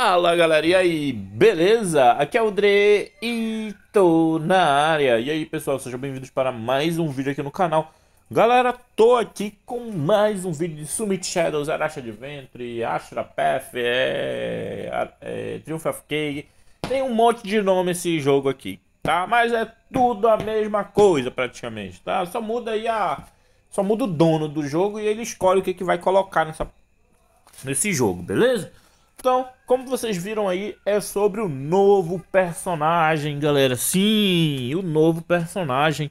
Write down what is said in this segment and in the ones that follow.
Fala galera, e aí, beleza? Aqui é o Dre e tô na área. E aí pessoal, sejam bem-vindos para mais um vídeo aqui no canal. Galera, tô aqui com mais um vídeo de Summit Shadows, Aracha de Ventre, Astra Path, é... é, Triumph of Cake. Tem um monte de nome esse jogo aqui, tá? Mas é tudo a mesma coisa praticamente, tá? Só muda aí a... Só muda o dono do jogo e ele escolhe o que, que vai colocar nessa... nesse jogo, beleza? Então, como vocês viram aí, é sobre o novo personagem, galera. Sim, o novo personagem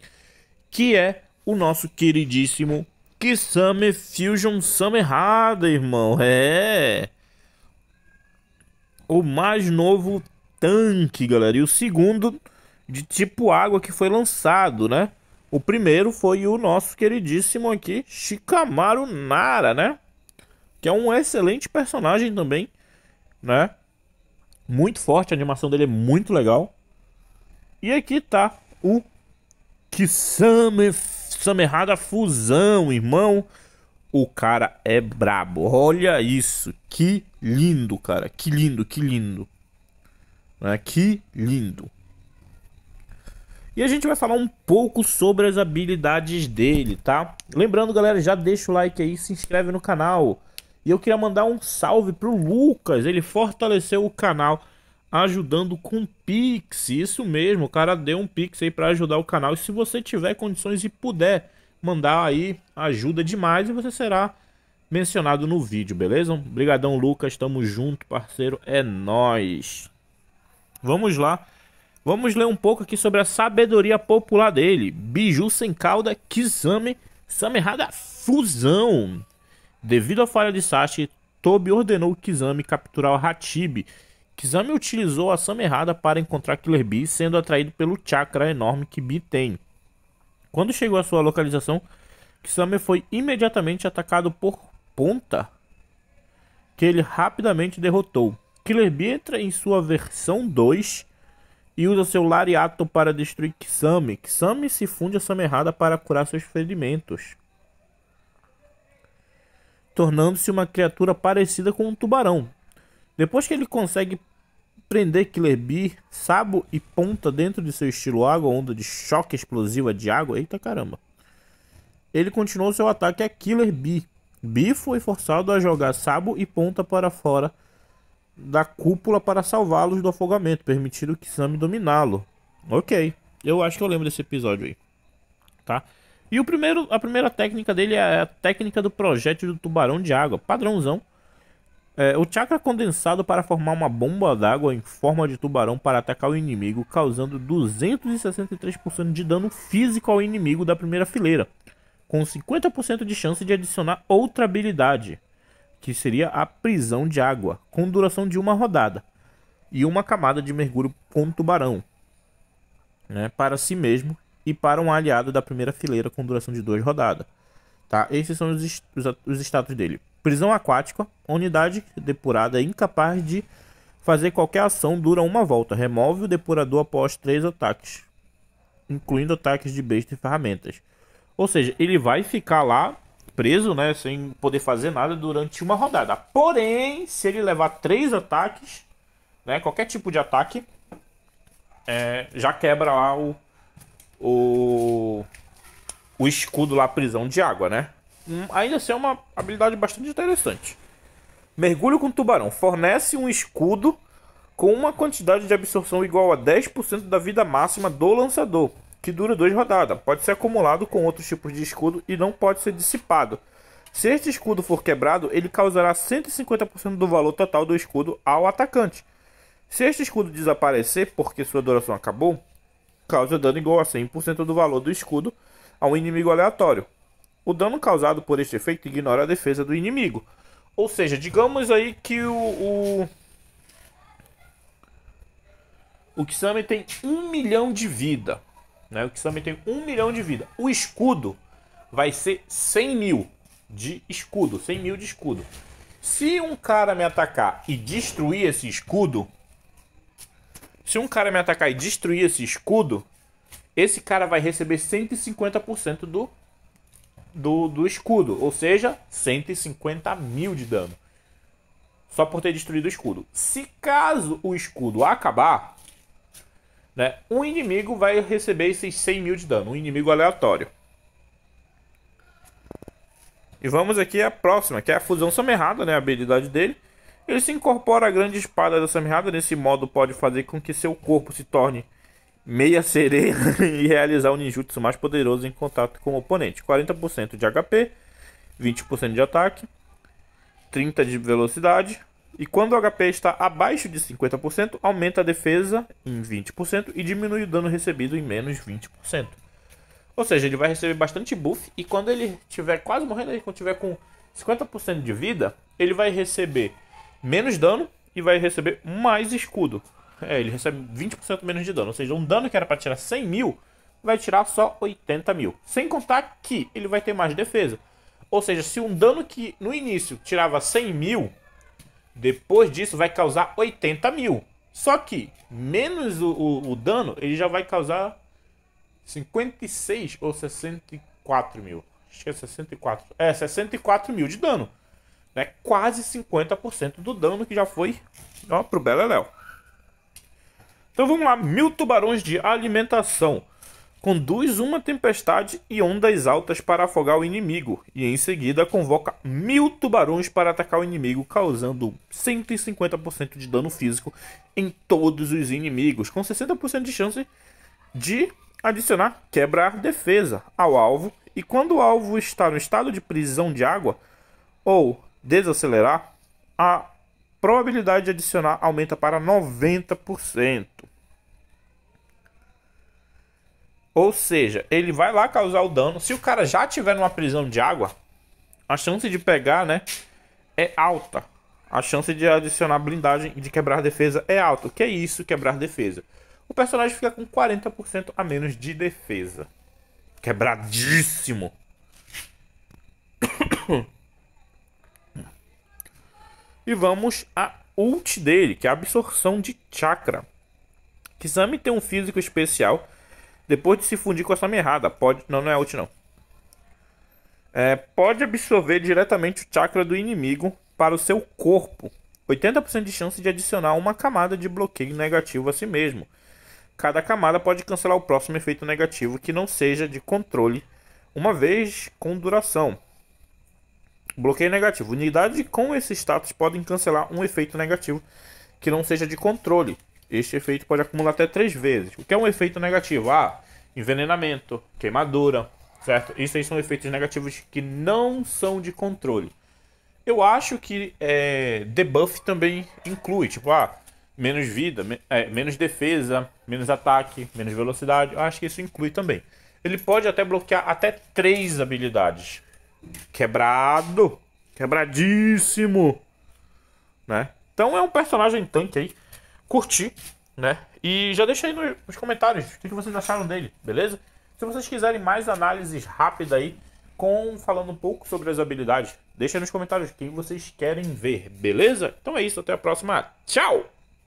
que é o nosso queridíssimo Kisame Fusion Samerada, irmão. É o mais novo tanque, galera. E o segundo de tipo água que foi lançado, né? O primeiro foi o nosso queridíssimo aqui, Shikamaru Nara, né? Que é um excelente personagem também né? Muito forte, a animação dele é muito legal. E aqui tá o Kisame Samerrada Fusão, irmão. O cara é brabo. Olha isso. Que lindo, cara. Que lindo, que lindo. Né? Que lindo. E a gente vai falar um pouco sobre as habilidades dele, tá? Lembrando, galera, já deixa o like aí, se inscreve no canal. E eu queria mandar um salve pro Lucas, ele fortaleceu o canal ajudando com Pix. Isso mesmo, o cara deu um Pix aí para ajudar o canal. E se você tiver condições e puder mandar aí, ajuda demais e você será mencionado no vídeo, beleza? Obrigadão, Lucas. Tamo junto, parceiro. É nós. Vamos lá. Vamos ler um pouco aqui sobre a sabedoria popular dele. Biju sem cauda, Kizame, samerrada, fusão. Devido à falha de Sashi, Tobi ordenou Kizami capturar o Hatibi. Kizami utilizou a Sama errada para encontrar Killer Bee, sendo atraído pelo chakra enorme que Bee tem. Quando chegou à sua localização, Kizami foi imediatamente atacado por Ponta, que ele rapidamente derrotou. Killer Bee entra em sua versão 2 e usa seu lariato para destruir Kisame. Kisame se funde a Samerrada errada para curar seus ferimentos tornando-se uma criatura parecida com um tubarão. Depois que ele consegue prender Killer Bee, Sabo e Ponta dentro de seu estilo água, onda de choque explosiva de água, eita caramba. Ele continuou seu ataque a Killer Bee. Bee foi forçado a jogar Sabo e Ponta para fora da cúpula para salvá-los do afogamento, permitindo que Sami dominá-lo. Ok, eu acho que eu lembro desse episódio aí, tá? E o primeiro, a primeira técnica dele é a técnica do projétil do tubarão de água, padrãozão. É, o chakra é condensado para formar uma bomba d'água em forma de tubarão para atacar o inimigo, causando 263% de dano físico ao inimigo da primeira fileira, com 50% de chance de adicionar outra habilidade, que seria a prisão de água, com duração de uma rodada, e uma camada de mergulho com tubarão né, para si mesmo, e para um aliado da primeira fileira com duração de duas rodadas. Tá? Esses são os, est os, status dele. Prisão aquática, unidade depurada incapaz de fazer qualquer ação dura uma volta. Remove o depurador após três ataques, incluindo ataques de besta e ferramentas. Ou seja, ele vai ficar lá preso, né, sem poder fazer nada durante uma rodada. Porém, se ele levar três ataques, né, qualquer tipo de ataque, é, já quebra lá o o, o escudo lá, prisão de água, né? Hum, ainda assim é uma habilidade bastante interessante. Mergulho com tubarão. Fornece um escudo com uma quantidade de absorção igual a 10% da vida máxima do lançador, que dura duas rodadas. Pode ser acumulado com outros tipos de escudo e não pode ser dissipado. Se este escudo for quebrado, ele causará 150% do valor total do escudo ao atacante. Se este escudo desaparecer porque sua duração acabou, causa dano igual a 100% do valor do escudo a um inimigo aleatório. O dano causado por este efeito ignora a defesa do inimigo. Ou seja, digamos aí que o. O, o Kisame tem 1 milhão de vida. Né? O Kisame tem 1 milhão de vida. O escudo vai ser 100 mil de escudo. 100 mil de escudo. Se um cara me atacar e destruir esse escudo, se um cara me atacar e destruir esse escudo, esse cara vai receber 150% do, do, do escudo. Ou seja, 150 mil de dano. Só por ter destruído o escudo. Se caso o escudo acabar, né, um inimigo vai receber esses 100 mil de dano. Um inimigo aleatório. E vamos aqui à próxima, que é a fusão somerrada, né? A habilidade dele. Ele se incorpora à grande espada da Samihada, nesse modo pode fazer com que seu corpo se torne meia sereia e realizar o ninjutsu mais poderoso em contato com o oponente. 40% de HP, 20% de ataque, 30% de velocidade. E quando o HP está abaixo de 50%, aumenta a defesa em 20% e diminui o dano recebido em menos 20%. Ou seja, ele vai receber bastante buff e quando ele estiver quase morrendo, quando tiver com 50% de vida, ele vai receber menos dano e vai receber mais escudo. É, ele recebe 20% menos de dano, ou seja, um dano que era para tirar 100 mil, vai tirar só 80 mil. Sem contar que ele vai ter mais defesa. Ou seja, se um dano que no início tirava 100 mil, depois disso vai causar 80 mil. Só que menos o, o, o dano, ele já vai causar 56 ou 64 mil. Acho que é 64. É, 64 mil de dano. Né? Quase 50% do dano que já foi ó, pro Beleléu. Então vamos lá, mil tubarões de alimentação. Conduz uma tempestade e ondas altas para afogar o inimigo, e em seguida convoca mil tubarões para atacar o inimigo, causando 150% de dano físico em todos os inimigos, com 60% de chance de adicionar quebrar defesa ao alvo. E quando o alvo está no estado de prisão de água ou desacelerar, a probabilidade de adicionar aumenta para 90%. Ou seja, ele vai lá causar o dano. Se o cara já tiver numa prisão de água, a chance de pegar, né, é alta. A chance de adicionar blindagem e de quebrar defesa é alta. O que é isso, quebrar defesa? O personagem fica com 40% a menos de defesa. Quebradíssimo. E vamos a ult dele, que é a absorção de chakra. Kisame tem um físico especial. Depois de se fundir com essa merrada, pode. Não, não é ult não. É, pode absorver diretamente o chakra do inimigo para o seu corpo. 80% de chance de adicionar uma camada de bloqueio negativo a si mesmo. Cada camada pode cancelar o próximo efeito negativo que não seja de controle, uma vez com duração. Bloqueio negativo. Unidades com esse status podem cancelar um efeito negativo que não seja de controle. Este efeito pode acumular até três vezes. O que é um efeito negativo? Ah, envenenamento, queimadura, certo? Isso aí são efeitos negativos que não são de controle. Eu acho que é, debuff também inclui, tipo, ah, menos vida, me, é, menos defesa, menos ataque, menos velocidade. Eu acho que isso inclui também. Ele pode até bloquear até três habilidades. Quebrado. Quebradíssimo. Né? Então é um personagem tanque aí. Curti, né? E já deixa aí nos comentários o que vocês acharam dele, beleza? Se vocês quiserem mais análises rápidas aí, com falando um pouco sobre as habilidades, deixa aí nos comentários quem vocês querem ver, beleza? Então é isso, até a próxima. Tchau!